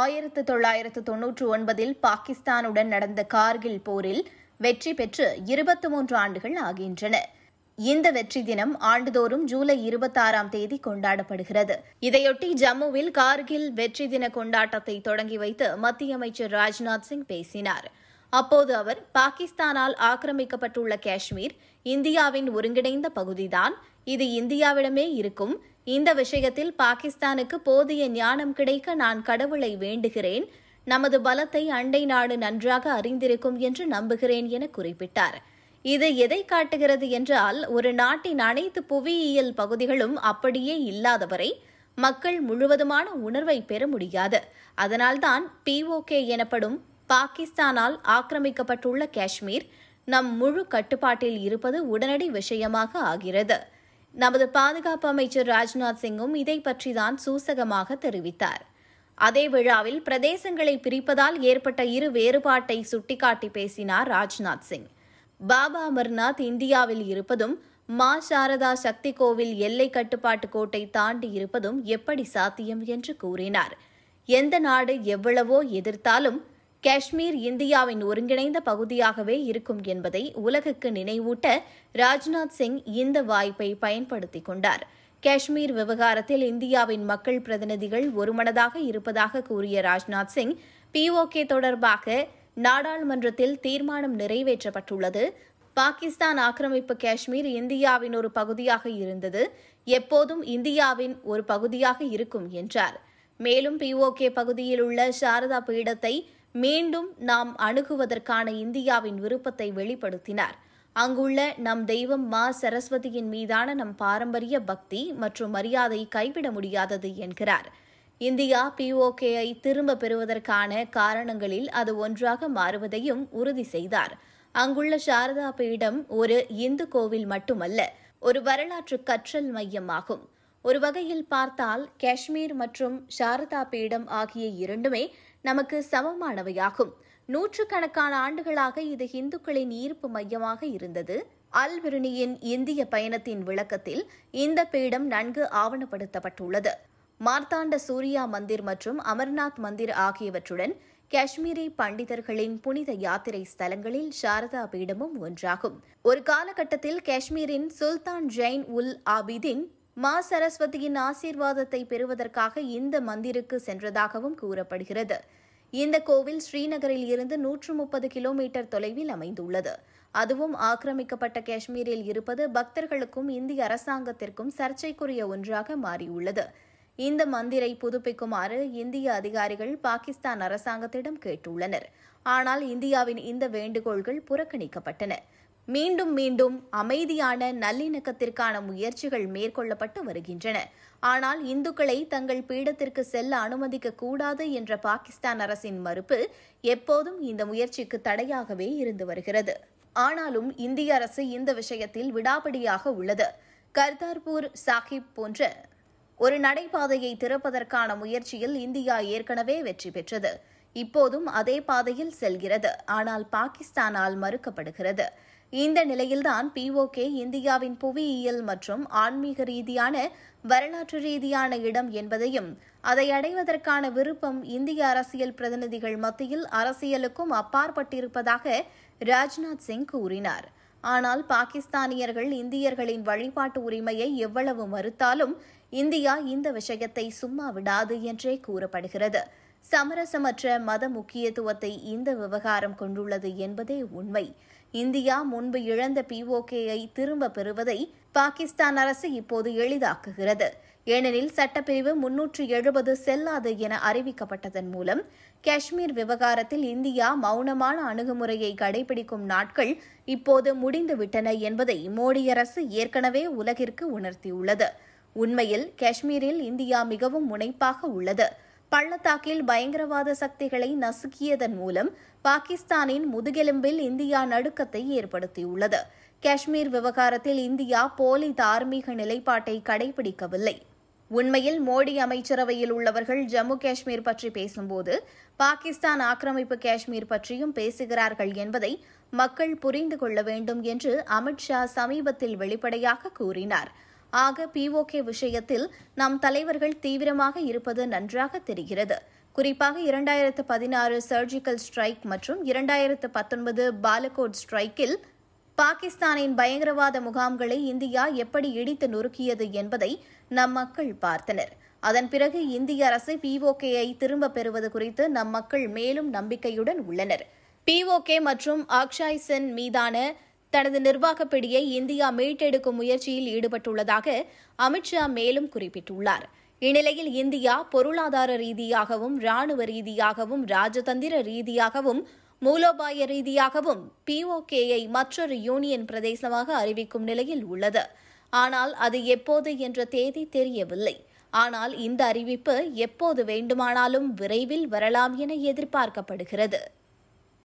ஆயிரத்து தொள்ளாயிரத்து தொன்னூற்று ஒன்பதில் பாகிஸ்தானுடன் நடந்த கார்கில் போரில் வெற்றி பெற்று இருபத்தி மூன்று ஆண்டுகள் ஆகின்றன இந்த வெற்றி தினம் ஆண்டுதோறும் ஜூலை இருபத்தாறாம் தேதி கொண்டாடப்படுகிறது இதையொட்டி ஜம்முவில் கார்கில் வெற்றி தின கொண்டாட்டத்தை தொடங்கி வைத்து மத்திய அமைச்சர் ராஜ்நாத் சிங் பேசினார் அப்போது அவர் பாகிஸ்தானால் ஆக்கிரமிக்கப்பட்டுள்ள காஷ்மீர் இந்தியாவின் ஒருங்கிணைந்த பகுதிதான் இது இந்தியாவிடமே இருக்கும் இந்த விஷயத்தில் பாகிஸ்தானுக்கு போதிய ஞானம் கிடைக்க நான் கடவுளை வேண்டுகிறேன் நமது பலத்தை அண்டை நாடு நன்றாக அறிந்திருக்கும் என்று நம்புகிறேன் என குறிப்பிட்டார் இது எதை காட்டுகிறது என்றால் ஒரு நாட்டின் அனைத்து புவியியல் பகுதிகளும் அப்படியே இல்லாதவரை மக்கள் முழுவதுமான உணர்வை பெற முடியாது அதனால்தான் பிஓகே எனப்படும் பாகிஸ்தானால் ஆக்கிரமிக்கப்பட்டுள்ள காஷ்மீர் நம் முழு கட்டுப்பாட்டில் இருப்பது உடனடி விஷயமாக ஆகிறது நமது பாதுகாப்பு அமைச்சர் ராஜ்நாத் சிங்கும் இதை பற்றிதான் சூசகமாக தெரிவித்தார் அதே விழாவில் பிரதேசங்களை பிரிப்பதால் ஏற்பட்ட இரு வேறுபாட்டை சுட்டிக்காட்டி பேசினார் ராஜ்நாத் சிங் பாபா அமர்நாத் இந்தியாவில் இருப்பதும் மா சாரதா சக்தி கோவில் எல்லை கட்டுப்பாட்டு கோட்டை தாண்டி இருப்பதும் எப்படி சாத்தியம் என்று கூறினார் எந்த நாடு எவ்வளவோ எதிர்த்தாலும் காஷ்மீர் இந்தியாவின் ஒருங்கிணைந்த பகுதியாகவே இருக்கும் என்பதை உலகுக்கு நினைவூட்ட ராஜ்நாத் சிங் இந்த வாய்ப்பை பயன்படுத்திக் கொண்டார் காஷ்மீர் விவகாரத்தில் இந்தியாவின் மக்கள் பிரதிநிதிகள் ஒருமனதாக இருப்பதாக கூறிய ராஜ்நாத் சிங் பிஓகே தொடர்பாக நாடாளுமன்றத்தில் தீர்மானம் நிறைவேற்றப்பட்டுள்ளது பாகிஸ்தான் ஆக்கிரமிப்பு காஷ்மீர் இந்தியாவின் ஒரு பகுதியாக இருந்தது எப்போதும் இந்தியாவின் ஒரு பகுதியாக இருக்கும் என்றார் மேலும் பிஓகே பகுதியில் உள்ள சாரதா பீடத்தை மீண்டும் நாம் அணுகுவதற்கான இந்தியாவின் விருப்பத்தை வெளிப்படுத்தினார் அங்குள்ள நம் தெய்வம் மா சரஸ்வதியின் மீதான நம் பாரம்பரிய பக்தி மற்றும் மரியாதை கைவிட முடியாதது என்கிறார் இந்தியா ஐ திரும்ப பெறுவதற்கான காரணங்களில் அது ஒன்றாக மாறுவதையும் உறுதி செய்தார் அங்குள்ள சாரதா பீடம் ஒரு இந்து கோவில் மட்டுமல்ல ஒரு வரலாற்று கற்றல் மையமாகும் ஒரு வகையில் பார்த்தால் காஷ்மீர் மற்றும் சாரதா பீடம் ஆகிய இரண்டுமே நமக்கு சமமானவையாகும் நூற்றுக்கணக்கான ஆண்டுகளாக இது இந்துக்களின் ஈர்ப்பு மையமாக இருந்தது அல்பிருனியின் இந்திய பயணத்தின் விளக்கத்தில் இந்த பீடம் நன்கு ஆவணப்படுத்தப்பட்டுள்ளது மார்த்தாண்ட சூர்யா மந்திர் மற்றும் அமர்நாத் மந்திர் ஆகியவற்றுடன் காஷ்மீரி பண்டிதர்களின் புனித யாத்திரை ஸ்தலங்களில் சாரதா பீடமும் ஒன்றாகும் ஒரு காலகட்டத்தில் காஷ்மீரின் சுல்தான் ஜெயின் உல் ஆபிதின் மா சரஸ்வதியின் ஆசீர்வாதத்தை பெறுவதற்காக இந்த மந்திருக்கு சென்றதாகவும் கூறப்படுகிறது இந்த கோவில் ஸ்ரீநகரில் இருந்து நூற்று முப்பது கிலோமீட்டர் தொலைவில் அமைந்துள்ளது அதுவும் ஆக்கிரமிக்கப்பட்ட காஷ்மீரில் இருப்பது பக்தர்களுக்கும் இந்திய அரசாங்கத்திற்கும் சர்ச்சைக்குரிய ஒன்றாக மாறியுள்ளது இந்த மந்திரை புதுப்பிக்குமாறு இந்திய அதிகாரிகள் பாகிஸ்தான் அரசாங்கத்திடம் கேட்டுள்ளனர் ஆனால் இந்தியாவின் இந்த வேண்டுகோள்கள் புறக்கணிக்கப்பட்டன மீண்டும் மீண்டும் அமைதியான நல்லிணக்கத்திற்கான முயற்சிகள் மேற்கொள்ளப்பட்டு வருகின்றன ஆனால் இந்துக்களை தங்கள் பீடத்திற்கு செல்ல அனுமதிக்க கூடாது என்ற பாகிஸ்தான் அரசின் மறுப்பு எப்போதும் இந்த முயற்சிக்கு தடையாகவே இருந்து வருகிறது ஆனாலும் இந்திய அரசு இந்த விஷயத்தில் விடாபிடியாக உள்ளது கர்தார்பூர் சாஹிப் போன்ற ஒரு நடைபாதையை திறப்பதற்கான முயற்சியில் இந்தியா ஏற்கனவே வெற்றி பெற்றது இப்போதும் அதே பாதையில் செல்கிறது ஆனால் பாகிஸ்தானால் மறுக்கப்படுகிறது இந்த நிலையில்தான் பிஓகே இந்தியாவின் புவியியல் மற்றும் ஆன்மீக ரீதியான வரலாற்று ரீதியான இடம் என்பதையும் அதை அடைவதற்கான விருப்பம் இந்திய அரசியல் பிரதிநிதிகள் மத்தியில் அரசியலுக்கும் அப்பாற்பட்டிருப்பதாக ராஜ்நாத் சிங் கூறினார் ஆனால் பாகிஸ்தானியர்கள் இந்தியர்களின் வழிபாட்டு உரிமையை எவ்வளவு மறுத்தாலும் இந்தியா இந்த விஷயத்தை சும்மா விடாது என்றே கூறப்படுகிறது சமரசமற்ற மத முக்கியத்துவத்தை இந்த விவகாரம் கொண்டுள்ளது என்பதே உண்மை இந்தியா முன்பு இழந்த பிஓகேயை திரும்ப பெறுவதை பாகிஸ்தான் அரசு இப்போது எளிதாக்குகிறது ஏனெனில் சட்டப்பிரிவு முன்னூற்று எழுபது செல்லாது என அறிவிக்கப்பட்டதன் மூலம் காஷ்மீர் விவகாரத்தில் இந்தியா மௌனமான அணுகுமுறையை கடைபிடிக்கும் நாட்கள் இப்போது முடிந்துவிட்டன என்பதை மோடி அரசு ஏற்கனவே உலகிற்கு உணர்த்தியுள்ளது உண்மையில் காஷ்மீரில் இந்தியா மிகவும் முனைப்பாக உள்ளது பள்ளத்தாக்கில் பயங்கரவாத சக்திகளை நசுக்கியதன் மூலம் பாகிஸ்தானின் முதுகெலும்பில் இந்தியா நடுக்கத்தை ஏற்படுத்தியுள்ளது காஷ்மீர் விவகாரத்தில் இந்தியா போலி தார்மீக நிலைப்பாட்டை கடைபிடிக்கவில்லை உண்மையில் மோடி அமைச்சரவையில் உள்ளவர்கள் ஜம்மு காஷ்மீர் பற்றி பேசும்போது பாகிஸ்தான் ஆக்கிரமிப்பு காஷ்மீர் பற்றியும் பேசுகிறார்கள் என்பதை மக்கள் புரிந்து கொள்ள வேண்டும் என்று அமித்ஷா சமீபத்தில் வெளிப்படையாக கூறினார் ஆக பிஓகே விஷயத்தில் நம் தலைவர்கள் தீவிரமாக இருப்பது நன்றாக தெரிகிறது குறிப்பாக இரண்டாயிரத்து பதினாறு சர்ஜிக்கல் ஸ்ட்ரைக் மற்றும் இரண்டாயிரத்து பத்தொன்பது பாலகோட் ஸ்ட்ரைக்கில் பாகிஸ்தானின் பயங்கரவாத முகாம்களை இந்தியா எப்படி இடித்து நொறுக்கியது என்பதை நம் மக்கள் பார்த்தனர் அதன் பிறகு இந்திய அரசு பிஓகேயை திரும்பப் பெறுவது குறித்து நம் மக்கள் மேலும் நம்பிக்கையுடன் உள்ளனர் பிஓகே மற்றும் அக்ஷாய் சென் மீதான தனது நிர்வாக பிடியை இந்தியா மீட்டெடுக்கும் முயற்சியில் ஈடுபட்டுள்ளதாக அமித்ஷா மேலும் குறிப்பிட்டுள்ளார் இந்நிலையில் இந்தியா பொருளாதார ரீதியாகவும் ராணுவ ரீதியாகவும் ராஜதந்திர ரீதியாகவும் மூலோபாய ரீதியாகவும் பிஓகேயை மற்றொரு யூனியன் பிரதேசமாக அறிவிக்கும் நிலையில் உள்ளது ஆனால் அது எப்போது என்ற தேதி தெரியவில்லை ஆனால் இந்த அறிவிப்பு எப்போது வேண்டுமானாலும் விரைவில் வரலாம் என எதிர்பார்க்கப்படுகிறது